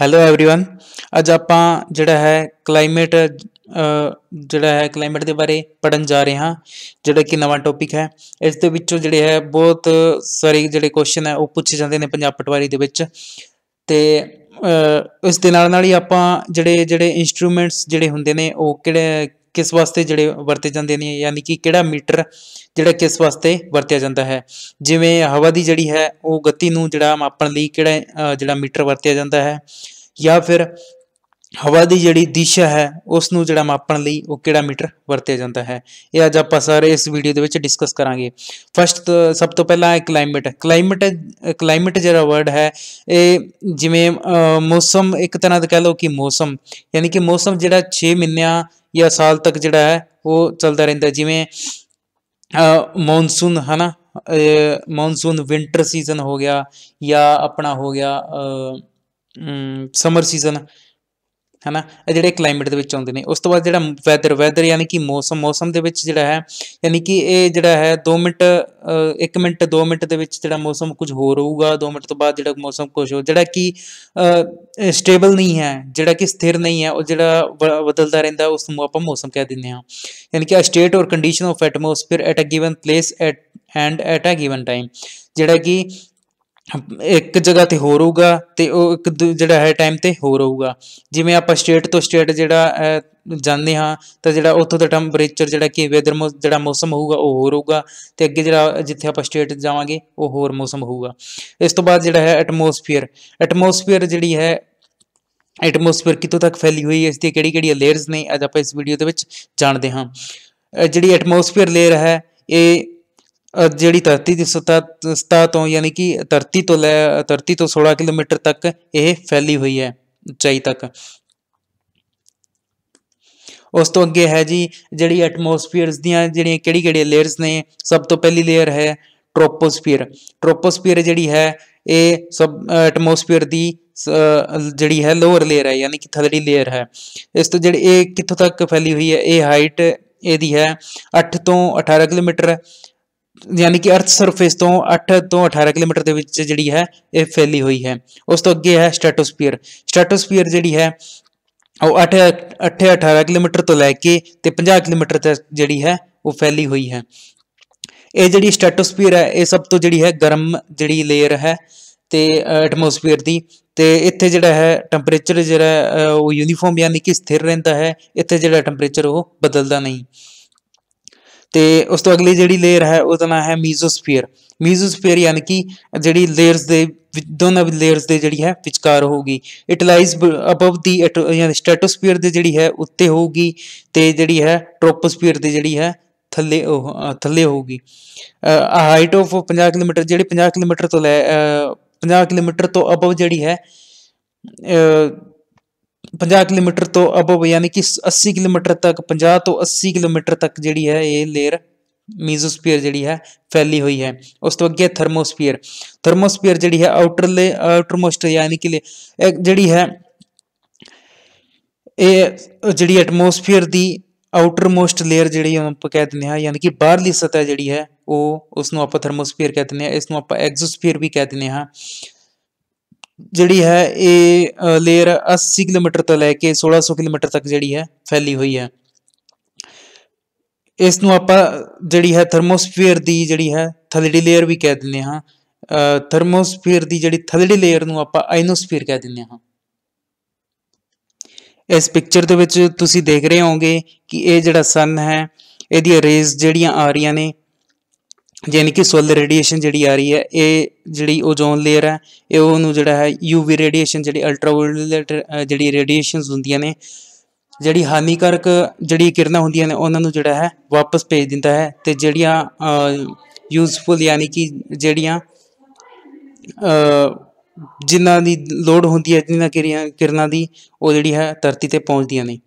hello everyone ਅੱਜ ਆਪਾਂ ਜਿਹੜਾ ਹੈ ਕਲਾਈਮੇਟ ਜਿਹੜਾ ਹੈ ਕਲਾਈਮੇਟ ਦੇ ਬਾਰੇ ਪੜਨ ਜਾ ਰਹੇ ਹਾਂ ਜਿਹੜਾ ਕਿ ਨਵਾਂ ਟੌਪਿਕ ਹੈ ਇਸ ਦੇ ਵਿੱਚੋਂ ਜਿਹੜੇ ਹੈ ਬਹੁਤ ਸਾਰੇ ਜਿਹੜੇ ਕੁਐਸਚਨ ਹੈ ਉਹ ਪੁੱਛੇ ਜਾਂਦੇ ਨੇ ਪੰਜਾਬ ਪਟਵਾਰੀ ਦੇ ਵਿੱਚ ਤੇ ਇਸ ਦੇ ਨਾਲ ਨਾਲ ਹੀ ਆਪਾਂ ਜਿਹੜੇ ਜਿਹੜੇ ਇਨਸਟਰੂਮੈਂਟਸ ਜਿਹੜੇ ਹੁੰਦੇ ਨੇ ਉਹ ਕਿਹੜੇ ਕਿਸ ਵਾਸਤੇ ਜਿਹੜੇ ਵਰਤੇ ਜਾਂਦੇ ਨੇ ਯਾਨੀ ਕਿ ਕਿਹੜਾ ਮੀਟਰ ਜਿਹੜਾ ਕਿਸ ਵਾਸਤੇ ਵਰਤਿਆ ਜਾਂਦਾ ਹੈ ਜਿਵੇਂ ਹਵਾ ਦੀ ਜਿਹੜੀ ਹੈ ਉਹ ਗਤੀ ਨੂੰ ਜਿਹੜਾ ਮਾਪਣ ਲਈ ਕਿਹੜਾ ਜਿਹੜਾ ਮੀਟਰ ਵਰਤਿਆ ਜਾਂਦਾ ਹੈ ਜਾਂ ਫਿਰ ਹਵਾ ਦੀ ਜਿਹੜੀ ਦਿਸ਼ਾ ਹੈ ਉਸ ਨੂੰ ਜਿਹੜਾ ਮਾਪਣ ਲਈ ਉਹ ਕਿਹੜਾ ਮੀਟਰ ਵਰਤਿਆ ਜਾਂਦਾ ਹੈ ਇਹ ਅੱਜ ਆਪਾਂ ਸਾਰੇ ਇਸ ਵੀਡੀਓ ਦੇ ਵਿੱਚ ਡਿਸਕਸ ਕਰਾਂਗੇ ਫਸਟ ਸਭ ਤੋਂ ਪਹਿਲਾਂ ਹੈ ਕਲਾਈਮੇਟ ਕਲਾਈਮੇਟ ਕਲਾਈਮੇਟ ਜਿਹੜਾ ਵਰਡ ਹੈ ਇਹ ਜਿਵੇਂ ਮੌਸਮ ਇੱਕ ਤਰ੍ਹਾਂ ਦਾ ਕਹਿ ਲਓ ਕਿ ਮੌਸਮ ਯਾਨੀ ਕਿ ਮੌਸਮ ਜਿਹੜਾ 6 ਮਹੀਨਿਆਂ ਜਾਂ ਸਾਲ ਤੱਕ ਜਿਹੜਾ ਹੈ ਉਹ ਚੱਲਦਾ ਰਹਿੰਦਾ ਜਿਵੇਂ ਮੌਨਸੂਨ ਹਨਾ ਮੌਨਸੂਨ ਵਿంటర్ ਸੀਜ਼ਨ ਹੋ ਗਿਆ ਜਾਂ ਆਪਣਾ ਹੋ ਗਿਆ ਸਮਰ ਸੀਜ਼ਨ ਹਨਾ ਇਹ ਜਿਹੜੇ ਕਲਾਈਮੇਟ ਦੇ ਵਿੱਚ ਆਉਂਦੇ ਨੇ ਉਸ ਤੋਂ ਬਾਅਦ ਜਿਹੜਾ ਵੈਦਰ ਵੈਦਰ ਯਾਨੀ ਕਿ ਮੌਸਮ ਮੌਸਮ ਦੇ ਵਿੱਚ ਜਿਹੜਾ ਹੈ ਯਾਨੀ ਕਿ ਇਹ ਜਿਹੜਾ ਹੈ 2 ਮਿੰਟ 1 ਮਿੰਟ 2 ਮਿੰਟ ਦੇ ਵਿੱਚ ਜਿਹੜਾ ਮੌਸਮ ਕੁਝ ਹੋਰ ਹੋਊਗਾ 2 ਮਿੰਟ ਤੋਂ ਬਾਅਦ ਜਿਹੜਾ ਮੌਸਮ ਕੁਝ ਹੋ ਜਿਹੜਾ ਕਿ ਸਟੇਬਲ ਨਹੀਂ ਹੈ ਜਿਹੜਾ ਕਿ ਸਥਿਰ ਨਹੀਂ ਹੈ ਉਹ ਜਿਹੜਾ ਬਦਲਦਾ ਰਹਿੰਦਾ ਉਸ ਨੂੰ ਆਪਾਂ ਮੌਸਮ ਕਹਿ ਦਿੰਦੇ ਹਾਂ ਯਾਨੀ ਕਿ state or condition of atmosphere at a given place at and at a given time ਜਿਹੜਾ ਕਿ ਇੱਕ ਜਗ੍ਹਾ ਤੇ ਹੋਰ ਹੋਊਗਾ ਤੇ ਉਹ ਇੱਕ ਜਿਹੜਾ ਹੈ ਟਾਈਮ ਤੇ ਹੋਰ ਹੋਊਗਾ ਜਿਵੇਂ ਆਪਾਂ ਸਟੇਟ ਤੋਂ ਸਟੇਟ ਜਿਹੜਾ ਜਾਂਦੇ ਹਾਂ ਤਾਂ ਜਿਹੜਾ ਉੱਥੋਂ ਦਾ ਟੈਂਪਰੇਚਰ ਜਿਹੜਾ ਕੀ ਵੈਦਰ ਜਿਹੜਾ ਮੌਸਮ ਹੋਊਗਾ ਉਹ ਹੋਰ ਹੋਊਗਾ ਤੇ ਅੱਗੇ ਜਿਹੜਾ ਜਿੱਥੇ ਆਪਾਂ ਸਟੇਟ ਜਾਵਾਂਗੇ ਉਹ ਹੋਰ ਮੌਸਮ ਹੋਊਗਾ ਇਸ ਤੋਂ ਬਾਅਦ ਜਿਹੜਾ ਹੈ ਐਟਮੋਸਫੀਅਰ ਐਟਮੋਸਫੀਅਰ ਜਿਹੜੀ ਹੈ ਐਟਮੋਸਫੀਅਰ ਕਿਤੋਂ ਤੱਕ ਫੈਲੀ ਹੋਈ ਹੈ ਇਸ ਦੀ ਕਿਹੜੀ ਕਿਹੜੀ ਲੇਅਰਸ ਨੇ ਅੱਜ ਆਪਾਂ ਇਸ ਵੀਡੀਓ ਦੇ ਵਿੱਚ ਜਾਣਦੇ ਹਾਂ ਜਿਹੜੀ ਐਟਮੋਸਫੀਅਰ ਲੇਅਰ ਹੈ ਇਹ ਜਿਹੜੀ ਧਰਤੀ ਦੀ ਸਤਾ ਤੋਂ ਯਾਨੀ ਕਿ ਧਰਤੀ ਤੋਂ ਲੈ ਧਰਤੀ ਤੋਂ 16 ਕਿਲੋਮੀਟਰ ਤੱਕ ਇਹ ਫੈਲੀ ਹੋਈ ਹੈ ਉਚਾਈ ਤੱਕ ਉਸ ਤੋਂ ਅੱਗੇ ਹੈ ਜੀ ਜਿਹੜੀ ਐਟਮੋਸਫੀਅਰਸ ਦੀਆਂ ਜਿਹੜੀਆਂ ਕਿਹੜੀ ਕਿਹੜੀ ਲੇਅਰਸ ਨੇ ਸਭ ਤੋਂ ਪਹਿਲੀ ਲੇਅਰ ਹੈ ਟ੍ਰੋਪੋਸਫੀਅਰ ਟ੍ਰੋਪੋਸਫੀਅਰ ਜਿਹੜੀ ਹੈ ਇਹ ਸਭ ਐਟਮੋਸਫੀਅਰ ਦੀ ਜਿਹੜੀ ਹੈ ਲੋਅਰ ਲੇਅਰ ਹੈ ਯਾਨੀ ਕਿ ਥਲੜੀ ਲੇਅਰ ਹੈ ਇਸ ਤੋਂ ਜਿਹੜੀ ਇਹ ਕਿੱਥੋਂ ਤੱਕ ਫੈਲੀ ਹੋਈ ਹੈ ਇਹ ਹਾਈਟ ਇਹਦੀ ਹੈ 8 ਤੋਂ 18 ਕਿਲੋਮੀਟਰ ਯਾਨੀ ਕਿ ਅਰਥ ਸਰਫੇਸ ਤੋਂ 8 ਤੋਂ 18 ਕਿਲੋਮੀਟਰ ਦੇ ਵਿੱਚ ਜਿਹੜੀ ਹੈ ਇਹ ਫੈਲੀ ਹੋਈ ਹੈ ਉਸ ਤੋਂ ਅੱਗੇ ਹੈ ਸਟ੍ਰੈਟੋਸਫੀਅਰ ਸਟ੍ਰੈਟੋਸਫੀਅਰ ਜਿਹੜੀ ਹੈ ਉਹ 8 8 18 ਕਿਲੋਮੀਟਰ ਤੋਂ ਲੈ ਕੇ ਤੇ 50 ਕਿਲੋਮੀਟਰ ਤੱਕ ਜਿਹੜੀ ਹੈ ਉਹ ਫੈਲੀ ਹੋਈ ਹੈ ਇਹ ਜਿਹੜੀ ਸਟ੍ਰੈਟੋਸਫੀਅਰ ਹੈ ਇਹ ਸਭ ਤੋਂ ਜਿਹੜੀ ਹੈ ਗਰਮ ਜਿਹੜੀ ਲੇਅਰ ਹੈ ਤੇ ਐਟਮੋਸਫੀਅਰ ਦੀ ਤੇ ਇੱਥੇ ਜਿਹੜਾ ਹੈ ਟੈਂਪਰੇਚਰ ਜਿਹੜਾ ਉਹ ਯੂਨੀਫਾਰਮ ਯਾਨੀ ਕਿ ਸਥਿਰ ਰਹਿੰਦਾ ਹੈ ਇੱਥੇ ਜਿਹੜਾ ਟੈਂਪਰੇਚਰ ਉਹ ਬਦਲਦਾ ਨਹੀਂ ਤੇ ਉਸ ਤੋਂ ਅਗਲੀ ਜਿਹੜੀ ਲੇਅਰ ਹੈ ਉਹਦਾ ਨਾਮ ਹੈ ਮੀਜ਼ੋਸਫੀਅਰ ਮੀਜ਼ੋਸਫੀਅਰ ਯਾਨੀ ਕਿ ਜਿਹੜੀ ਲੇਅਰਸ ਦੇ ਦੋਨਾਂ ਲੇਅਰਸ ਦੇ ਜਿਹੜੀ ਹੈ ਵਿਚਕਾਰ ਹੋਊਗੀ ਇਟ ਲਾਈਜ਼ ਅਬਵ ਦੀ ਯਾਨੀ ਸਟ੍ਰੈਟੋਸਫੀਅਰ ਦੇ ਜਿਹੜੀ ਹੈ ਉੱਤੇ ਹੋਊਗੀ ਤੇ ਜਿਹੜੀ ਹੈ ਟ੍ਰੋਪੋਸਫੀਅਰ ਦੇ ਜਿਹੜੀ ਹੈ ਥੱਲੇ ਥੱਲੇ ਹੋਊਗੀ ਹਾਈਟ ਆਫ 50 ਕਿਲੋਮੀਟਰ ਜਿਹੜੀ 50 ਕਿਲੋਮੀਟਰ ਤੋਂ ਲੈ 50 ਕਿਲੋਮੀਟਰ ਤੋਂ ਅਬਵ ਜਿਹੜੀ ਹੈ 50 ਕਿਲੋਮੀਟਰ ਤੋਂ ਅਬਵ ਯਾਨੀ ਕਿ 80 ਕਿਲੋਮੀਟਰ ਤੱਕ 50 ਤੋਂ 80 ਕਿਲੋਮੀਟਰ ਤੱਕ ਜਿਹੜੀ ਹੈ ਇਹ ਲੇਅਰ ਮੀਜ਼ੋਸਫੀਅਰ ਜਿਹੜੀ ਹੈ ਫੈਲੀ ਹੋਈ ਹੈ ਉਸ ਤੋਂ ਅੱਗੇ ਥਰਮੋਸਫੀਅਰ ਥਰਮੋਸਫੀਅਰ ਜਿਹੜੀ ਹੈ ਆਊਟਰ ਆਊਟਰ ਆਊਟਰਮੋਸਟ ਯਾਨੀ ਕਿ ਜਿਹੜੀ ਹੈ ਇਹ ਜਿਹੜੀ ਐਟਮੋਸਫੀਅਰ ਦੀ ਆਊਟਰਮੋਸਟ ਲੇਅਰ ਜਿਹੜੀ ਆਪਾਂ ਕਹਿ ਦਿੰਦੇ ਹਾਂ ਯਾਨੀ ਕਿ ਬਾਹਰਲੀ ਸਤਹ ਜਿਹੜੀ ਹੈ ਉਹ ਉਸ ਨੂੰ ਆਪਾਂ ਥਰਮੋਸਫੀਅਰ ਕਹਿ ਦਿੰਦੇ ਹਾਂ ਇਸ ਨੂੰ ਆਪਾਂ ਐਗਜ਼ੋਸਫੀਅਰ ਵੀ ਕਹਿ ਦਿੰਦੇ ਹਾਂ ਜਿਹੜੀ ਹੈ ਇਹ ਲੇਅਰ 80 ਕਿਲੋਮੀਟਰ ਤੋਂ ਲੈ ਕੇ 1600 ਕਿਲੋਮੀਟਰ ਤੱਕ ਜਿਹੜੀ ਹੈ ਫੈਲੀ ਹੋਈ ਹੈ ਇਸ ਨੂੰ ਆਪਾਂ ਜਿਹੜੀ ਹੈ ਥਰਮੋਸਫੀਅਰ ਦੀ ਜਿਹੜੀ ਹੈ ਥਲੜੀ ਲੇਅਰ ਵੀ ਕਹਿ ਦਿੰਦੇ ਹਾਂ ਥਰਮੋਸਫੀਅਰ ਦੀ ਜਿਹੜੀ ਥਲੜੀ ਲੇਅਰ ਨੂੰ ਆਪਾਂ ਆਇਨੋਸਫੀਅਰ ਕਹਿ ਦਿੰਦੇ ਹਾਂ ਇਸ ਪਿਕਚਰ ਦੇ ਵਿੱਚ ਤੁਸੀਂ ਦੇਖ ਰਹੇ ਹੋਵੋਗੇ ਕਿ ਇਹ ਜਿਹੜਾ ਸਨ ਹੈ ਇਹਦੀ ਰੇਜ਼ ਜਿਹੜੀਆਂ ਆ ਰਹੀਆਂ ਨੇ ਯਾਨੀ ਕਿ ਸੋਲਰ ਰੇਡੀਏਸ਼ਨ ਜਿਹੜੀ ਆ ਰਹੀ ਹੈ ਇਹ ਜਿਹੜੀ ਓਜ਼ੋਨ ਲੇਅਰ ਹੈ ਇਹ ਉਹਨੂੰ ਜਿਹੜਾ ਹੈ ਯੂਵੀ ਰੇਡੀਏਸ਼ਨ ਜਿਹੜੀ ਅਲਟਰਾਵਾਇਲਟ ਜਿਹੜੀ ਰੇਡੀਏਸ਼ਨਸ ਹੁੰਦੀਆਂ ਨੇ ਜਿਹੜੀ ਹਾਨੀਕਾਰਕ ਜਿਹੜੀ ਕਿਰਨਾਂ ਹੁੰਦੀਆਂ ਨੇ ਉਹਨਾਂ ਨੂੰ ਜਿਹੜਾ ਹੈ ਵਾਪਸ ਭੇਜ ਦਿੰਦਾ ਹੈ ਤੇ ਜਿਹੜੀਆਂ ਯੂਸਫੁਲ ਯਾਨੀ ਕਿ ਜਿਹੜੀਆਂ ਜਿਨ੍ਹਾਂ ਦੀ ਲੋੜ ਹੁੰਦੀ ਹੈ ਜਿਨ੍ਹਾਂ ਕਿਰਨਾਂ ਦੀ ਉਹ ਜਿਹੜੀ ਹੈ ਧਰਤੀ ਤੇ ਪਹੁੰਚਦੀਆਂ ਨੇ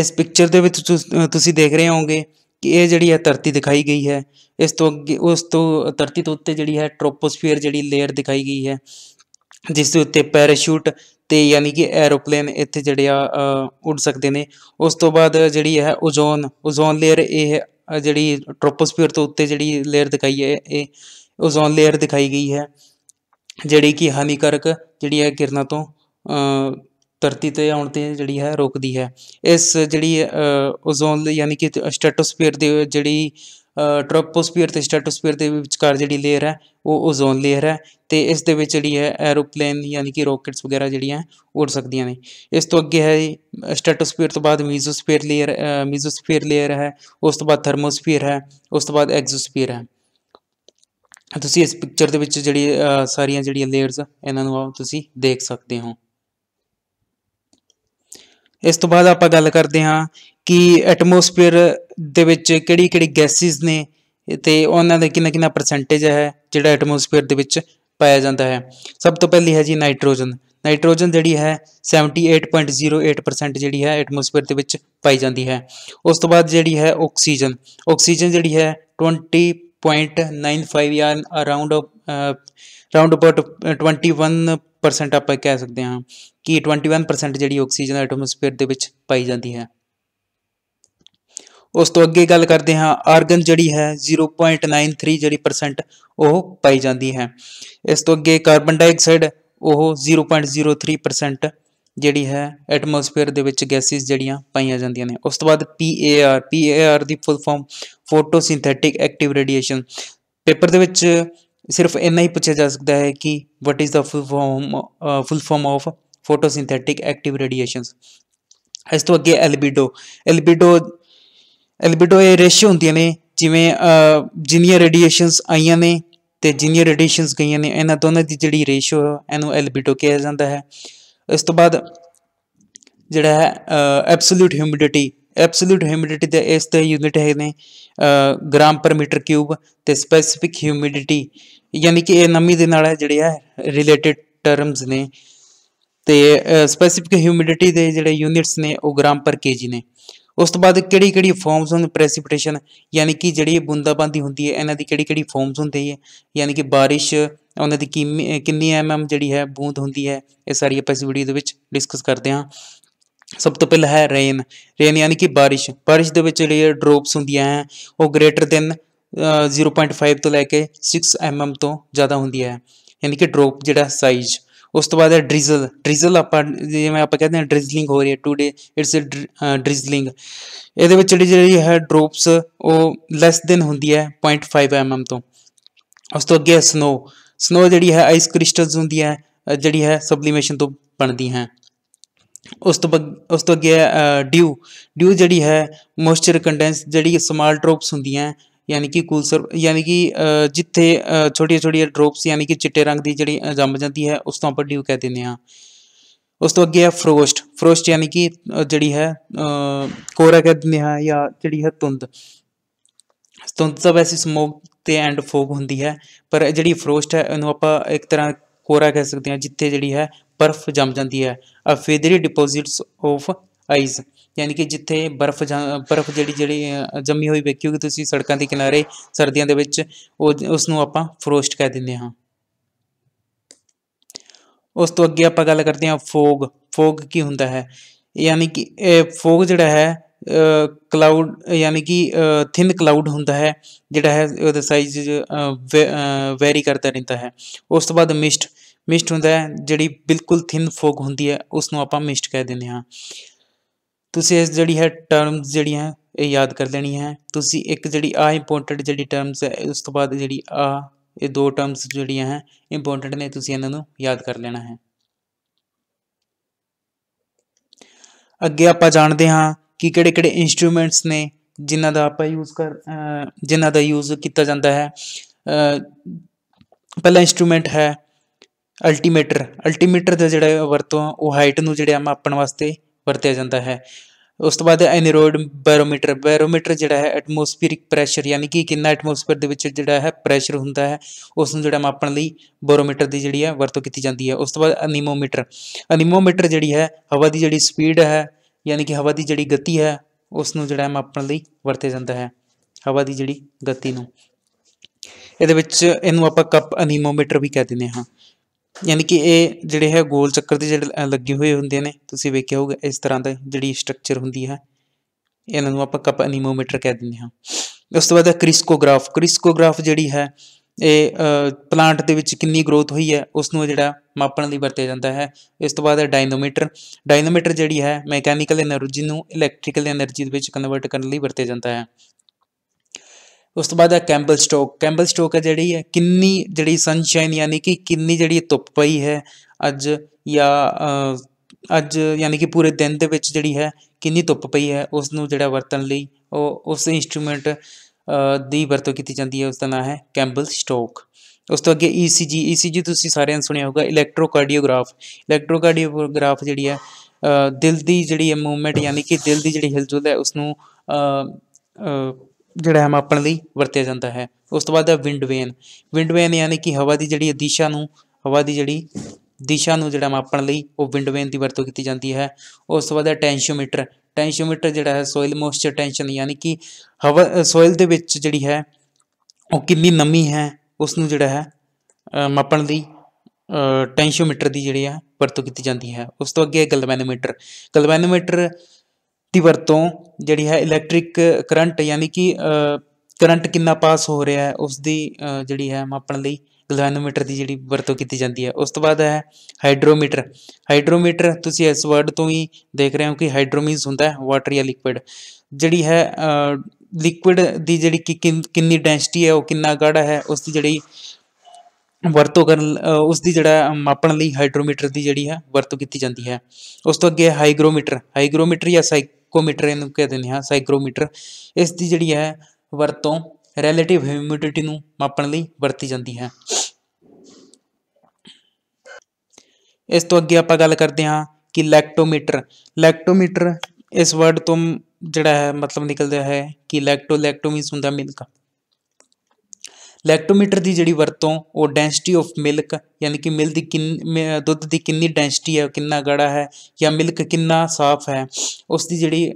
ਇਸ ਪਿਕਚਰ ਦੇ ਵਿੱਚ ਤੁਸੀਂ ਦੇਖ ਰਹੇ ਹੋਵੋਗੇ ਕਿ ਇਹ ਜਿਹੜੀ ਹੈ ਧਰਤੀ ਦਿਖਾਈ ਗਈ ਹੈ ਇਸ ਤੋਂ ਅੱਗੇ ਉਸ ਤੋਂ ਧਰਤੀ ਤੋਂ ਉੱਤੇ ਜਿਹੜੀ ਹੈ ਟ੍ਰੋਪੋਸਫੀਅਰ ਜਿਹੜੀ ਲੇਅਰ ਦਿਖਾਈ ਗਈ ਹੈ ਜਿਸ ਦੇ ਉੱਤੇ ਪੈਰਾਸ਼ੂਟ ਤੇ ਯਾਨੀ ਕਿ ਐਰੋਪਲੇਨ ਇੱਥੇ ਜਿਹੜੇ ਆ ਉੱਡ ਸਕਦੇ ਨੇ ਉਸ ਤੋਂ ਬਾਅਦ ਜਿਹੜੀ ਹੈ ਓਜ਼ੋਨ ਓਜ਼ੋਨ ਲੇਅਰ ਇਹ ਜਿਹੜੀ ਟ੍ਰੋਪੋਸਫੀਅਰ ਤੋਂ ਉੱਤੇ ਜਿਹੜੀ ਲੇਅਰ ਦਿਖਾਈ ਹੈ ਇਹ ਓਜ਼ੋਨ ਲੇਅਰ ਦਿਖਾਈ ਗਈ ਹੈ ਜਿਹੜੀ ਕਿ ਹਾਨੀਕਾਰਕ ਜਿਹੜੀ ਹੈ ਕਿਰਨਾਂ ਤੋਂ ਧਰਤੀ 'ਤੇ ਆਉਣ 'ਤੇ ਜਿਹੜੀ ਹੈ ਰੋਕਦੀ ਹੈ ਇਸ ਜਿਹੜੀ ਓਜ਼ੋਨ ਯਾਨੀ ਕਿ ਸਟੈਟੋਸਫੀਅਰ ਦੇ ਜਿਹੜੀ ਟ੍ਰੋਪੋਸਫੀਅਰ ਤੇ ਸਟੈਟੋਸਫੀਅਰ ਦੇ ਵਿਚਕਾਰ ਜਿਹੜੀ ਲੇਅਰ ਹੈ ਉਹ ਓਜ਼ੋਨ ਲੇਅਰ ਹੈ ਤੇ ਇਸ ਦੇ ਵਿੱਚ ਜਿਹੜੀ ਹੈ ਐਰੋਪਲੇਨ ਯਾਨੀ ਕਿ ਰੋਕਟਸ ਵਗੈਰਾ ਜਿਹੜੀਆਂ ਉੜ ਸਕਦੀਆਂ ਨੇ ਇਸ ਤੋਂ ਅੱਗੇ ਹੈ ਸਟੈਟੋਸਫੀਅਰ ਤੋਂ ਬਾਅਦ ਮੀਜ਼ੋਸਫੀਅਰ ਲੇਅਰ ਮੀਜ਼ੋਸਫੀਅਰ ਲੇਅਰ ਹੈ ਉਸ ਤੋਂ ਬਾਅਦ ਥਰਮੋਸਫੀਅਰ ਹੈ ਉਸ ਤੋਂ ਬਾਅਦ ਐਗਜ਼ੋਸਫੀਅਰ ਹੈ ਤੁਸੀਂ ਇਸ ਪਿਕਚਰ ਦੇ ਵਿੱਚ ਜਿਹੜੀ ਸਾਰੀਆਂ ਜਿਹੜੀਆਂ ਲੇਅਰਸ ਇਹਨਾਂ ਨੂੰ ਤੁਸੀਂ ਦੇਖ ਸਕਦੇ ਹੋ ਇਸ ਤੋਂ ਬਾਅਦ ਆਪਾਂ ਗੱਲ ਕਰਦੇ ਹਾਂ ਕਿ ਐਟਮੋਸਫੇਅਰ ਦੇ ਵਿੱਚ ਕਿਹੜੀ ਕਿਹੜੀ ਗੈਸਿਸ ਨੇ ਤੇ ਉਹਨਾਂ ਦਾ ਕਿੰਨਾ ਕਿੰਨਾ ਪਰਸੈਂਟੇਜ ਹੈ ਜਿਹੜਾ ਐਟਮੋਸਫੇਅਰ ਦੇ ਵਿੱਚ ਪਾਇਆ ਜਾਂਦਾ ਹੈ ਸਭ ਤੋਂ ਪਹਿਲੀ ਹੈ ਜੀ ਨਾਈਟ੍ਰੋਜਨ ਨਾਈਟ੍ਰੋਜਨ ਜਿਹੜੀ ਹੈ 78.08% ਜਿਹੜੀ ਹੈ ਐਟਮੋਸਫੇਅਰ ਦੇ ਵਿੱਚ ਪਾਈ ਜਾਂਦੀ ਹੈ ਉਸ ਤੋਂ ਬਾਅਦ ਜਿਹੜੀ ਹੈ ਆਕਸੀਜਨ ਆਕਸੀਜਨ ਜਿਹੜੀ ਹੈ 20.95 ਯਾਨ ਅਰਾਊਂਡ ਅਰਾਊਂਡ ਅਬਾਊਟ 21 ਪਰਸੈਂਟ ਆਪਾਂ ਕਹਿ ਸਕਦੇ ਹਾਂ ਕਿ 21% ਜਿਹੜੀ ਆਕਸੀਜਨ ਐਟਮੋਸਫੇਅਰ ਦੇ ਵਿੱਚ ਪਾਈ ਜਾਂਦੀ ਹੈ ਉਸ ਤੋਂ ਅੱਗੇ ਗੱਲ ਕਰਦੇ ਹਾਂ ਆਰਗਨ ਜਿਹੜੀ ਹੈ 0.93 ਜਿਹੜੀ ਪਰਸੈਂਟ ਉਹ ਪਾਈ ਜਾਂਦੀ ਹੈ ਇਸ ਤੋਂ ਅੱਗੇ ਕਾਰਬਨ ਡਾਈਆਕਸਾਈਡ ਉਹ 0.03% ਜਿਹੜੀ ਹੈ ਐਟਮੋਸਫੇਅਰ ਦੇ ਵਿੱਚ ਗੈਸਿਸ ਜਿਹੜੀਆਂ ਪਾਈਆਂ ਜਾਂਦੀਆਂ ਨੇ ਉਸ ਤੋਂ ਬਾਅਦ PAR PAR ਦੀ full form photosynthetic active radiation paper ਦੇ ਵਿੱਚ ਸਿਰਫ ਇੰਨਾ ਹੀ ਪੁੱਛਿਆ ਜਾ ਸਕਦਾ ਹੈ ਕਿ what is the full form full form of photosynthetic active radiations ਇਸ ਤੋਂ ਅੱਗੇ ਐਲਬੀਡੋ ਐਲਬੀਡੋ ਐਲਬੀਡੋ ਇਹ ਰੇਸ਼ੀਓ ਹੁੰਦੀਆਂ ਨੇ ਜਿਵੇਂ ਜਿੰਨੀਆਂ ਰੇਡੀਏਸ਼ਨਸ ਆਈਆਂ ਨੇ ਤੇ ਜਿੰਨੀਆਂ ਰੇਡੀਏਸ਼ਨਸ ਗਈਆਂ ਨੇ ਇਹਨਾਂ ਦੋਨਾਂ ਦੀ ਜਿਹੜੀ ਰੇਸ਼ੀਓ ਇਹਨੂੰ ਐਲਬੀਡੋ ਕਿਹਾ ਜਾਂਦਾ ਹੈ ਇਸ ਤੋਂ ਬਾਅਦ ਜਿਹੜਾ ਹੈ ਐਬਸੋਲੂਟ ਹਿਊਮਿਡਿਟੀ ਐਬਸੋਲੂਟ ਹਿਊਮਿਡਿਟੀ ਦੇ ਇਸ ਤੇ ਯੂਨਿਟ ਹੈ ਨੇ ਗ੍ਰਾਮ ਪਰ ਮੀਟਰ ਕਿਊਬ ਤੇ ਸਪੈਸਿਫਿਕ ਹਿਊਮਿਡਿਟੀ ਯਾਨੀ ਕਿ ਇਹ ਨਮੀ ਦੇ ਨਾਲ ਜਿਹੜੇ ਆ ਰਿਲੇਟਡ ਟਰਮਸ ਨੇ ਤੇ ਸਪੈਸਿਫਿਕ ਹਿਊਮਿਡਿਟੀ ਦੇ ਜਿਹੜੇ ਯੂਨਿਟਸ ਨੇ ਉਹ ਗ੍ਰਾਮ ਪਰ ਕੇਜੀ ਨੇ ਉਸ ਤੋਂ ਬਾਅਦ ਕਿਹੜੀ ਕਿਹੜੀ ਫਾਰਮਸ ਹੁੰਦੇ ਪ੍ਰੈਸੀਪਿਟੇਸ਼ਨ ਯਾਨੀ ਕਿ ਜਿਹੜੀ ਬੁੰਦਾਬਾਂਦੀ ਹੁੰਦੀ ਹੈ ਇਹਨਾਂ ਦੀ ਕਿਹੜੀ ਕਿਹੜੀ ਫਾਰਮਸ ਹੁੰਦੀ ਹੈ ਯਾਨੀ ਕਿ ਬਾਰਿਸ਼ ਉਹਨਾਂ ਦੀ ਕਿੰਨੀ ਐਮਐਮ ਜਿਹੜੀ ਹੈ ਬੂੰਦ ਹੁੰਦੀ ਹੈ ਇਹ ਸਾਰੀ ਆਪਾਂ ਇਸ ਵੀਡੀਓ ਦੇ ਵਿੱਚ ਡਿਸਕਸ ਕਰਦੇ ਹਾਂ ਸਭ ਤੋਂ ਪਹਿਲਾਂ ਹੈ ਰੇਨ ਰੇਨ ਯਾਨੀ ਕਿ ਬਾਰਿਸ਼ ਬਾਰਿਸ਼ ਦੇ ਵਿੱਚ ਜਿਹੜੀ ਡ੍ਰੌਪਸ ਹੁੰਦੀਆਂ ਹੈ ਉਹ ਗ੍ਰੇਟਰ ਦੈਨ 0.5 ਤੋਂ ਲੈ ਕੇ 6 mm ਤੋਂ ਜ਼ਿਆਦਾ ਹੁੰਦੀ ਹੈ ਯਾਨੀ ਕਿ ਡ੍ਰੌਪ ਜਿਹੜਾ ਸਾਈਜ਼ ਉਸ ਤੋਂ ਬਾਅਦ ਹੈ ਡ੍ਰਿਜ਼ਲ ਡ੍ਰਿਜ਼ਲ ਆਪਾਂ ਜਿਵੇਂ ਆਪਾਂ ਕਹਿੰਦੇ ਹਾਂ ਡ੍ਰਿਜ਼ਲਿੰਗ ਹੋ ਰਹੀ ਹੈ ਟੂਡੇ ਇਟਸ ਡ੍ਰਿਜ਼ਲਿੰਗ ਇਹਦੇ ਵਿੱਚ ਜਿਹੜੀ ਜਿਹੜੀ ਹੈ ਡ੍ਰੌਪਸ ਉਹ ਲੈਸ ਦੈਨ ਹੁੰਦੀ ਹੈ 0.5 mm ਤੋਂ ਉਸ ਤੋਂ ਅੱਗੇ ਸਨੋ ਸਨੋ ਜਿਹੜੀ ਹੈ ਆਈਸ ਕ੍ਰਿਸਟਲਸ ਹੁੰਦੀ ਹੈ ਜਿਹੜੀ ਹੈ ਸਬਲੀਮੇਸ਼ਨ ਤੋਂ ਬਣਦੀ ਹੈ उस तो बग उस तो अगे ड्यू ड्यू जी है मोइस्चर कंडेंस जी समॉल ड्रोप्स होंगे यानी कि कूलसर यानी कि जिथे छोटी छोटी ड्रोप्स यानी कि चिट्टे रंग की जी जम जाती है उस तो आप ड्यू कह दें उस तो अगे है फ्रोस्ट फ्रोस्ट यानी कि जी है कोहरा कह दें या जी है तुंद तुंद तो वैसे समोक एंड फोक होंगी है पर जी फ्रोस्ट है इन आप एक तरह कोहरा कह सकते हैं जिथे जी है ਬਰਫ਼ ਜੰਮ ਜਾਂਦੀ ਹੈ ਅ ਫੇਦਰੀ ਡਿਪੋਜ਼ਿਟਸ ਆਫ ਆਈਸ ਯਾਨੀ ਕਿ ਜਿੱਥੇ ਬਰਫ਼ ਬਰਫ਼ ਜਿਹੜੀ ਜਿਹੜੀ ਜੰਮੀ ਹੋਈ ਵੇਖੀ ਹੋਗੀ ਤੁਸੀਂ ਸੜਕਾਂ ਦੇ ਕਿਨਾਰੇ ਸਰਦੀਆਂ ਦੇ ਵਿੱਚ ਉਹ ਉਸ ਨੂੰ ਆਪਾਂ ਫਰੋਸਟ ਕਹਿ ਦਿੰਦੇ ਹਾਂ ਉਸ ਤੋਂ ਅੱਗੇ ਆਪਾਂ ਗੱਲ ਕਰਦੇ ਹਾਂ ਫੋਗ ਫੋਗ ਕੀ ਹੁੰਦਾ ਹੈ ਯਾਨੀ ਕਿ ਇਹ ਫੋਗ ਜਿਹੜਾ ਹੈ ਕਲਾਉਡ ਯਾਨੀ ਕਿ ਥਿਨ ਕਲਾਉਡ ਹੁੰਦਾ ਹੈ ਜਿਹੜਾ ਹੈ ਉਹਦਾ ਸਾਈਜ਼ ਵੈਰੀ ਕਰਦਾ ਰਹਿੰਦਾ ਹੈ ਉਸ ਤੋਂ ਬਾਅਦ ਮਿਸਟ ਮਿਸਟ ਹੁੰਦਾ ਹੈ ਜਿਹੜੀ ਬਿਲਕੁਲ ਥਿਨ ਫੋਗ ਹੁੰਦੀ ਹੈ ਉਸ ਨੂੰ ਆਪਾਂ ਮਿਸਟ ਕਹਿ ਦਿੰਦੇ ਹਾਂ ਤੁਸੀਂ ਇਸ ਜਿਹੜੀ ਹੈ ਟਰਮਸ ਜਿਹੜੀਆਂ ਇਹ ਯਾਦ ਕਰ ਲੈਣੀ ਹੈ ਤੁਸੀਂ ਇੱਕ ਜਿਹੜੀ ਆ ਇੰਪੋਰਟੈਂਟ ਜਿਹੜੀ ਟਰਮਸ ਹੈ ਉਸ ਤੋਂ ਬਾਅਦ ਜਿਹੜੀ ਆ ਇਹ ਦੋ ਟਰਮਸ ਜਿਹੜੀਆਂ ਹੈ ਇੰਪੋਰਟੈਂਟ ਨੇ ਤੁਸੀਂ ਇਹਨਾਂ ਨੂੰ ਯਾਦ ਕਰ ਲੈਣਾ ਹੈ ਅੱਗੇ ਆਪਾਂ ਜਾਣਦੇ ਹਾਂ ਕਿ ਕਿਹੜੇ ਕਿਹੜੇ ਇਨਸਟਰੂਮੈਂਟਸ ਨੇ ਜਿਨ੍ਹਾਂ ਦਾ ਆਪਾਂ ਯੂਜ਼ ਕਰ ਜਿਨ੍ਹਾਂ ਦਾ ਯੂਜ਼ ਕੀਤਾ ਜਾਂਦਾ ਹੈ ਪਹਿਲਾ ਇਨਸਟਰੂਮੈਂਟ ਹੈ ਅਲਟੀਮੀਟਰ ਅਲਟੀਮੀਟਰ ਦਾ ਜਿਹੜਾ ਵਰਤੋਂ ਉਹ ਹਾਈਟ ਨੂੰ ਜਿਹੜਾ ਮਾਪਣ ਵਾਸਤੇ ਵਰਤਿਆ ਜਾਂਦਾ ਹੈ ਉਸ ਤੋਂ ਬਾਅਦ ਐਨਰੋਇਡ ਬੈਰੋਮੀਟਰ ਬੈਰੋਮੀਟਰ ਜਿਹੜਾ ਹੈ ਐਟਮੋਸਫੀਰਿਕ ਪ੍ਰੈਸ਼ਰ ਯਾਨੀ ਕਿ ਕਿੰਨਾ ਐਟਮੋਸਫੀਅਰ ਦੇ ਵਿੱਚ ਜਿਹੜਾ ਹੈ ਪ੍ਰੈਸ਼ਰ ਹੁੰਦਾ ਹੈ ਉਸ ਨੂੰ ਜਿਹੜਾ ਮਾਪਣ ਲਈ ਬੈਰੋਮੀਟਰ ਦੀ ਜਿਹੜੀ ਹੈ ਵਰਤੋਂ ਕੀਤੀ ਜਾਂਦੀ ਹੈ ਉਸ ਤੋਂ ਬਾਅਦ ਅਨੀਮੋਮੀਟਰ ਅਨੀਮੋਮੀਟਰ ਜਿਹੜੀ ਹੈ ਹਵਾ ਦੀ ਜਿਹੜੀ ਸਪੀਡ ਹੈ ਯਾਨੀ ਕਿ ਹਵਾ ਦੀ ਜਿਹੜੀ ਗਤੀ ਹੈ ਉਸ ਨੂੰ ਜਿਹੜਾ ਮਾਪਣ ਲਈ ਵਰਤਿਆ ਜਾਂਦਾ ਹੈ ਹਵਾ ਦੀ ਜਿਹੜੀ ਗਤੀ ਨੂੰ ਇਹਦੇ ਵਿੱਚ ਇਹਨੂੰ ਆਪਾਂ ਕੱਪ ਅਨੀਮੋਮੀਟਰ ਵੀ ਕਹਿ ਦਿੰਦੇ ਹਾਂ ਯਾਨੀ ਕਿ ਇਹ ਜਿਹੜੇ ਹੈ ਗੋਲ ਚੱਕਰ ਦੇ ਜਿਹੜੇ ਲੱਗੇ ਹੋਏ ਹੁੰਦੇ ਨੇ ਤੁਸੀਂ ਵੇਖਿਆ ਹੋਊਗਾ ਇਸ ਤਰ੍ਹਾਂ ਦਾ ਜਿਹੜੀ ਸਟਰਕਚਰ ਹੁੰਦੀ ਹੈ ਇਹਨਾਂ ਨੂੰ ਆਪਾਂ ਕਪ ਐਨੀਮੋਮੀਟਰ ਕਹਿ ਦਿੰਦੇ ਹਾਂ ਉਸ ਤੋਂ ਬਾਅਦ ਕ੍ਰਿਸਕੋਗ੍ਰਾਫ ਕ੍ਰਿਸਕੋਗ੍ਰਾਫ ਜਿਹੜੀ ਹੈ ਇਹ ਪਲਾਂਟ ਦੇ ਵਿੱਚ ਕਿੰਨੀ ਗਰੋਥ ਹੋਈ ਹੈ ਉਸ ਨੂੰ ਜਿਹੜਾ ਮਾਪਣ ਲਈ ਵਰਤਿਆ ਜਾਂਦਾ ਹੈ ਇਸ ਤੋਂ ਬਾਅਦ ਹੈ ਡਾਇਨੋਮੀਟਰ ਡਾਇਨੋਮੀਟਰ ਜਿਹੜੀ ਹੈ ਮੈਕੈਨੀਕਲ એનર્ਜੀ ਨੂੰ ਇਲੈਕਟ੍ਰੀਕਲ એનર્ਜੀ ਦੇ ਵਿੱਚ ਕਨਵਰਟ ਕਰਨ ਲਈ ਵਰਤਿਆ ਜਾਂਦਾ ਹੈ ਉਸ ਤੋਂ ਬਾਅਦ ਹੈ ਕੈਂਬਲ ਸਟੋਕ ਕੈਂਬਲ ਸਟੋਕ ਹੈ ਜਿਹੜੀ ਹੈ ਕਿੰਨੀ ਜਿਹੜੀ ਸਨਸ਼ਾਈਨ ਯਾਨੀ ਕਿ ਕਿੰਨੀ ਜਿਹੜੀ ਧੁੱਪ ਪਈ ਹੈ ਅੱਜ ਜਾਂ ਅੱਜ ਯਾਨੀ ਕਿ ਪੂਰੇ ਦਿਨ ਦੇ ਵਿੱਚ ਜਿਹੜੀ ਹੈ ਕਿੰਨੀ ਧੁੱਪ ਪਈ ਹੈ ਉਸ ਨੂੰ ਜਿਹੜਾ ਵਰਤਣ ਲਈ ਉਹ ਉਸ ਇਨਸਟਰੂਮੈਂਟ ਦੀ ਵਰਤੋਂ ਕੀਤੀ ਜਾਂਦੀ ਹੈ ਉਸ ਦਾ ਨਾਮ ਹੈ ਕੈਂਬਲ ਸਟੋਕ ਉਸ ਤੋਂ ਅੱਗੇ ECG ECG ਤੁਸੀਂ ਸਾਰਿਆਂ ਨੇ ਸੁਣਿਆ ਹੋਗਾ ਇਲੈਕਟ੍ਰੋਕਾਰਡੀਓਗ੍ਰਾਫ ਇਲੈਕਟ੍ਰੋਕਾਰਡੀਓਗ੍ਰਾਫ ਜਿਹੜੀ ਹੈ ਦਿਲ ਦੀ ਜਿਹੜੀ ਹੈ ਮੂਵਮੈਂਟ ਯਾਨੀ ਕਿ ਦਿਲ ਦੀ ਜਿਹੜੀ ਹਿਲਜੁਲ ਹੈ ਉਸ ਨੂੰ ਜਿਹੜਾ ਹਮ ਮਾਪਣ ਲਈ ਵਰਤਿਆ ਜਾਂਦਾ ਹੈ ਉਸ ਤੋਂ ਬਾਅਦ ਹੈ ਵਿੰਡ ਵੇਨ ਵਿੰਡ ਵੇਨ ਯਾਨੀ ਕਿ ਹਵਾ ਦੀ ਜਿਹੜੀ ਦਿਸ਼ਾ ਨੂੰ ਹਵਾ ਦੀ ਜਿਹੜੀ ਦਿਸ਼ਾ ਨੂੰ ਜਿਹੜਾ ਮਾਪਣ ਲਈ ਉਹ ਵਿੰਡ ਵੇਨ ਦੀ ਵਰਤੋਂ ਕੀਤੀ ਜਾਂਦੀ ਹੈ ਉਸ ਤੋਂ ਬਾਅਦ ਹੈ ਟੈਂਸ਼ੋਮੀਟਰ ਟੈਂਸ਼ੋਮੀਟਰ ਜਿਹੜਾ ਹੈ ਸੋਇਲ ਮੋਇਸਚਰ ਟੈਂਸ਼ਨ ਯਾਨੀ ਕਿ ਹਵਾ ਸੋਇਲ ਦੇ ਵਿੱਚ ਜਿਹੜੀ ਹੈ ਉਹ ਕਿੰਨੀ ਨਮੀ ਹੈ ਉਸ ਨੂੰ ਜਿਹੜਾ ਹੈ ਮਾਪਣ ਲਈ ਟੈਂਸ਼ੋਮੀਟਰ ਦੀ ਜਿਹੜੀ ਹੈ ਵਰਤੋਂ ਕੀਤੀ ਜਾਂਦੀ ਹੈ ਉਸ ਤੋਂ ਅੱਗੇ ਗਲਵੈਨੋਮੀਟਰ ਗਲਵੈਨੋਮੀਟਰ ਦੀ ਵਰਤੋਂ ਜਿਹੜੀ ਹੈ ਇਲੈਕਟ੍ਰਿਕ ਕਰੰਟ ਯਾਨੀ ਕਿ ਕਰੰਟ ਕਿੰਨਾ ਪਾਸ ਹੋ ਰਿਹਾ ਹੈ ਉਸ ਦੀ ਜਿਹੜੀ ਹੈ ਮਾਪਣ ਲਈ ਗਲਵੈਨੋਮੀਟਰ ਦੀ ਜਿਹੜੀ ਵਰਤੋਂ ਕੀਤੀ ਜਾਂਦੀ ਹੈ ਉਸ ਤੋਂ ਬਾਅਦ ਹੈ ਹਾਈਡਰੋਮੀਟਰ ਹਾਈਡਰੋਮੀਟਰ ਤੁਸੀਂ ਇਸ ਵਰਡ ਤੋਂ ਹੀ ਦੇਖ ਰਹੇ ਹੋ ਕਿ ਹਾਈਡਰੋ ਮੀਨਸ ਹੁੰਦਾ ਹੈ ਵਾਟਰ ਜਾਂ ਲਿਕਵਿਡ ਜਿਹੜੀ ਹੈ ਲਿਕਵਿਡ ਦੀ ਜਿਹੜੀ ਕਿੰਨੀ ਡੈਂਸਿਟੀ ਹੈ ਉਹ ਕਿੰਨਾ ਗਾੜਾ ਹੈ ਉਸ ਦੀ ਜਿਹੜੀ ਵਰਤੋਂ ਕਰਨ ਉਸ ਦੀ ਜਿਹੜਾ ਮਾਪਣ ਲਈ ਹਾਈਡਰੋਮੀਟਰ ਦੀ ਜਿਹੜੀ ਹੈ ਵਰਤੋਂ ਕੀਤੀ ਜਾਂਦੀ ਹੈ ਉਸ ਤੋਂ ਅੱਗੇ ਹਾਈਗਰੋਮੀਟਰ ਹਾਈਗਰੋਮੀਟਰ ਜਾਂ ਸਾਈਕੋਮੀਟਰ ਇਹਨੂੰ ਕਹਿ ਦਿੰਦੇ ਹਾਂ ਸਾਈਕਰੋਮੀਟਰ ਇਸ ਦੀ ਜਿਹੜੀ ਹੈ ਵਰਤੋਂ ਰਿਲੇਟਿਵ ਹਿਊਮਿਡਿਟੀ ਨੂੰ ਮਾਪਣ ਲਈ ਵਰਤੀ ਜਾਂਦੀ ਹੈ ਇਸ ਤੋਂ ਅੱਗੇ ਆਪਾਂ ਗੱਲ ਕਰਦੇ ਹਾਂ ਕਿ ਲੈਕਟੋਮੀਟਰ ਲੈਕਟੋਮੀਟਰ ਇਸ ਵਰਡ ਤੋਂ ਜਿਹੜਾ ਹੈ ਮਤਲਬ ਨਿਕਲਦਾ ਹੈ ਕਿ ਲੈਕਟੋ ਲੈਕਟੋ ਹੁੰਦਾ ਮਿਲਕ ਲੈਕਟੋਮੀਟਰ ਦੀ ਜਿਹੜੀ ਵਰਤੋਂ ਉਹ ਡੈਂਸਿਟੀ ਆਫ ਮਿਲਕ ਯਾਨੀ ਕਿ ਮਿਲ ਦੀ ਕਿੰਨੀ ਦੁੱਧ ਦੀ ਕਿੰਨੀ ਡੈਂਸਿਟੀ ਹੈ ਕਿੰਨਾ ਗਾੜਾ ਹੈ ਜਾਂ ਮਿਲਕ ਕਿੰਨਾ ਸਾਫ਼ ਹੈ ਉਸ ਦੀ ਜਿਹੜੀ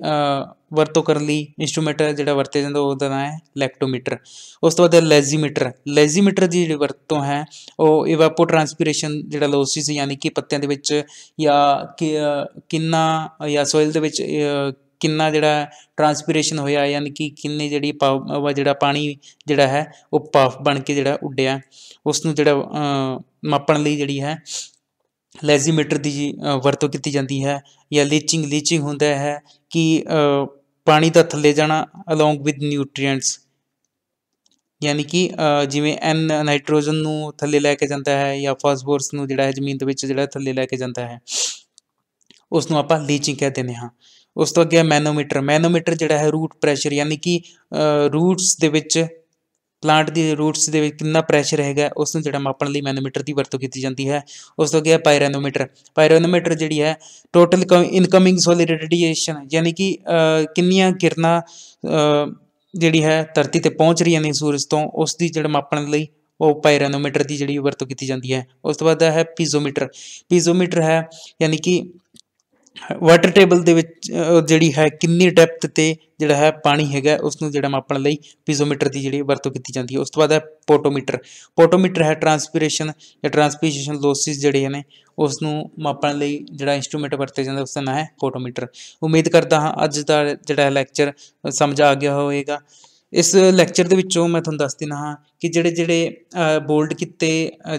ਵਰਤੋਂ ਕਰਨ ਲਈ ਇਨਸਟਰੂਮੈਂਟ ਜਿਹੜਾ ਵਰਤੇ ਜਾਂਦਾ ਦਾ ਨਾਮ ਹੈ ਲੈਕਟੋਮੀਟਰ ਉਸ ਤੋਂ ਬਾਅਦ ਲੈਜ਼ੀਮੀਟਰ ਲੈਜ਼ੀਮੀਟਰ ਦੀ ਜਿਹੜੀ ਵਰਤੋਂ ਹੈ ਉਹ ਟ੍ਰਾਂਸਪੀਰੇਸ਼ਨ ਜਿਹੜਾ ਲੋਸਿਸ ਯਾਨੀ ਕਿ ਪੱਤਿਆਂ ਦੇ ਵਿੱਚ ਜਾਂ ਕਿੰਨਾ ਜਾਂ ਸੋਇਲ ਦੇ ਵਿੱਚ ਕਿੰਨਾ ਜਿਹੜਾ ਟਰਾਂਸਪੀਰੇਸ਼ਨ ਹੋਇਆ ਯਾਨੀ ਕਿ ਕਿੰਨੇ ਜਿਹੜੀ ਜਿਹੜਾ ਪਾਣੀ ਜਿਹੜਾ ਹੈ ਉਹ ਪਾਫ ਬਣ ਕੇ ਜਿਹੜਾ ਉੱਡਿਆ ਉਸ ਨੂੰ ਜਿਹੜਾ ਮਾਪਣ ਲਈ ਜਿਹੜੀ ਹੈ ਲੈਜ਼ੀਮੀਟਰ ਦੀ ਵਰਤੋਂ ਕੀਤੀ ਜਾਂਦੀ ਹੈ ਜਾਂ ਲੀਚਿੰਗ ਲੀਚਿੰਗ ਹੁੰਦਾ ਹੈ ਕਿ ਪਾਣੀ ਦਾ ਥੱਲੇ ਜਾਣਾ ਅਲੋਂਗ ਵਿਦ ਨਿਊਟ੍ਰੀਐਂਟਸ ਯਾਨੀ ਕਿ ਜਿਵੇਂ ਐਨ ਨਾਈਟ੍ਰੋਜਨ ਨੂੰ ਥੱਲੇ ਲੈ ਕੇ ਜਾਂਦਾ ਹੈ ਜਾਂ ਫਾਸਫੋਰਸ ਨੂੰ ਜਿਹੜਾ ਹੈ ਜ਼ਮੀਨ ਦੇ ਵਿੱਚ ਜਿਹੜਾ ਥੱਲੇ ਲੈ ਕੇ ਜਾਂਦਾ ਹੈ ਉਸ ਨੂੰ ਆਪਾਂ ਲੀਚਿੰਗ ਕਹਿੰਦੇ ਨੇ ਹਾਂ ਉਸ ਤੋਂ ਅੱਗੇ ਮੈਨੋਮੀਟਰ ਮੈਨੋਮੀਟਰ ਜਿਹੜਾ ਹੈ ਰੂਟ ਪ੍ਰੈਸ਼ਰ ਯਾਨੀ ਕਿ ਰੂਟਸ ਦੇ ਵਿੱਚ ਪਲਾਂਟ ਦੀ ਰੂਟਸ ਦੇ ਵਿੱਚ ਕਿੰਨਾ ਪ੍ਰੈਸ਼ਰ ਹੈਗਾ ਉਸ ਨੂੰ ਜਿਹੜਾ ਮਾਪਣ ਲਈ ਮੈਨੋਮੀਟਰ ਦੀ ਵਰਤੋਂ ਕੀਤੀ ਜਾਂਦੀ ਹੈ ਉਸ ਤੋਂ ਅੱਗੇ ਪਾਇਰੋਨੋਮੀਟਰ ਪਾਇਰੋਨੋਮੀਟਰ ਜਿਹੜੀ ਹੈ ਟੋਟਲ ਇਨਕਮਿੰਗ ਸੋਲਰ ਰੇਡੀਏਸ਼ਨ ਯਾਨੀ ਕਿ ਕਿੰਨੀਆਂ ਕਿਰਨਾਂ ਜਿਹੜੀ ਹੈ ਧਰਤੀ ਤੇ ਪਹੁੰਚ ਰਹੀਆਂ ਨੇ ਸੂਰਜ ਤੋਂ ਉਸ ਦੀ ਜਿਹੜਾ ਮਾਪਣ ਲਈ ਉਹ ਪਾਇਰੋਨੋਮੀਟਰ ਦੀ ਜਿਹੜੀ ਵਰਤੋਂ ਕੀਤੀ ਜਾਂਦੀ ਹੈ ਉਸ ਤੋਂ ਬਾਅਦ ਹੈ ਪੀਜ਼ੋਮੀਟਰ ਪੀਜ਼ੋਮੀਟਰ ਹੈ ਯਾਨੀ ਕਿ ਵਾਟਰ ਟੇਬਲ ਦੇ ਵਿੱਚ ਜਿਹੜੀ ਹੈ ਕਿੰਨੀ ਡੈਪਥ ਤੇ ਜਿਹੜਾ ਹੈ ਪਾਣੀ ਹੈਗਾ ਉਸ ਨੂੰ ਜਿਹੜਾ ਮਾਪਣ ਲਈ ਪੀਜ਼ੋਮੀਟਰ ਦੀ ਜਿਹੜੀ ਵਰਤੋਂ ਕੀਤੀ ਜਾਂਦੀ ਹੈ ਉਸ ਤੋਂ ਬਾਅਦ ਹੈ ਪੋਟੋਮੀਟਰ ਪੋਟੋਮੀਟਰ ਹੈ ਟਰਾਂਸਪੀਰੇਸ਼ਨ ਜਾਂ ਟਰਾਂਸਪੀਰੇਸ਼ਨ ਲੋਸਿਸ ਜਿਹੜੇ ਨੇ ਉਸ ਨੂੰ ਮਾਪਣ ਲਈ ਜਿਹੜਾ ਇਨਸਟਰੂਮੈਂਟ ਵਰਤੇ ਜਾਂਦਾ ਉਸ ਦਾ ਨਾਮ ਹੈ ਪੋਟੋਮੀਟਰ ਉਮੀਦ ਕਰਦਾ ਹਾਂ ਅੱਜ ਦਾ ਜਿਹੜਾ ਲੈਕਚਰ ਸਮਝ ਆ ਗਿਆ ਹੋਵੇਗਾ ਇਸ ਲੈਕਚਰ ਦੇ ਵਿੱਚੋਂ ਮੈਂ ਤੁਹਾਨੂੰ ਦੱਸ ਦਿੰਦਾ ਹਾਂ ਕਿ ਜਿਹੜੇ ਜਿਹੜੇ ਬੋਲਡ ਕੀਤੇ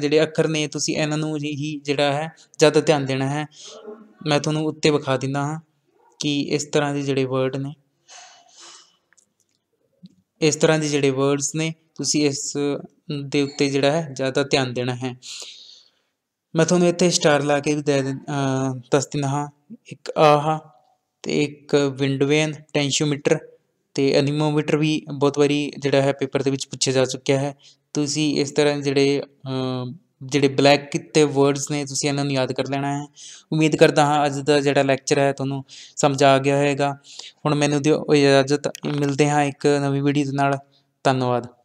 ਜਿਹੜੇ ਅੱਖਰ ਨੇ ਤੁਸੀਂ ਇਹਨਾਂ ਨੂੰ ਹੀ ਜਿਹੜਾ ਹੈ ਜ਼ਿਆਦਾ ਧਿਆਨ ਦੇਣਾ ਹੈ ਮੈਂ ਤੁਹਾਨੂੰ ਉੱਤੇ ਵਿਖਾ ਦਿੰਦਾ ਹਾਂ ਕਿ ਇਸ ਤਰ੍ਹਾਂ ਦੇ ਜਿਹੜੇ ਵਰਡ ਨੇ ਇਸ ਤਰ੍ਹਾਂ ਦੇ ਜਿਹੜੇ ਵਰਡਸ ਨੇ ਤੁਸੀਂ ਇਸ ਦੇ ਉੱਤੇ ਜਿਹੜਾ ਹੈ ਜ਼ਿਆਦਾ ਧਿਆਨ ਦੇਣਾ ਹੈ ਮੈਂ ਤੁਹਾਨੂੰ ਇੱਥੇ ਸਟਾਰ ਲਾ ਕੇ ਵੀ ਦੇ ਦੱਸ ਦਿੰਦਾ ਹਾਂ ਇੱਕ ਆਹ ਤੇ ਇੱਕ ਵਿੰਡਵੇਨ ਟੈਂਸ਼ੋਮੀਟਰ ਤੇ ਐਨੀਮੋਮੀਟਰ ਵੀ ਬਹੁਤ ਵਾਰੀ ਜਿਹੜਾ ਹੈ ਪੇਪਰ ਦੇ ਵਿੱਚ ਪੁੱਛਿਆ ਜਾ ਚੁੱਕਿਆ ਹੈ ਤੁਸੀਂ ਇਸ ਤਰ੍ਹਾਂ ਜਿਹੜੇ ਜਿਹੜੇ ਬਲੈਕ ਕੀਤੇ ਵਰਡਸ ਨੇ ਤੁਸੀਂ ਇਹਨਾਂ ਨੂੰ ਯਾਦ ਕਰ ਲੈਣਾ ਹੈ ਉਮੀਦ ਕਰਦਾ ਹਾਂ ਅੱਜ ਦਾ ਜਿਹੜਾ ਲੈਕਚਰ ਹੈ ਤੁਹਾਨੂੰ ਸਮਝ ਆ ਗਿਆ ਹੋਵੇਗਾ ਹੁਣ ਮੈਨੂੰ ਦਿਓ ਇਜਾਜ਼ਤ ਮਿਲਦੇ ਹਾਂ ਇੱਕ ਨਵੀਂ ਵੀਡੀਓ ਦੇ ਨਾਲ ਧੰਨਵਾਦ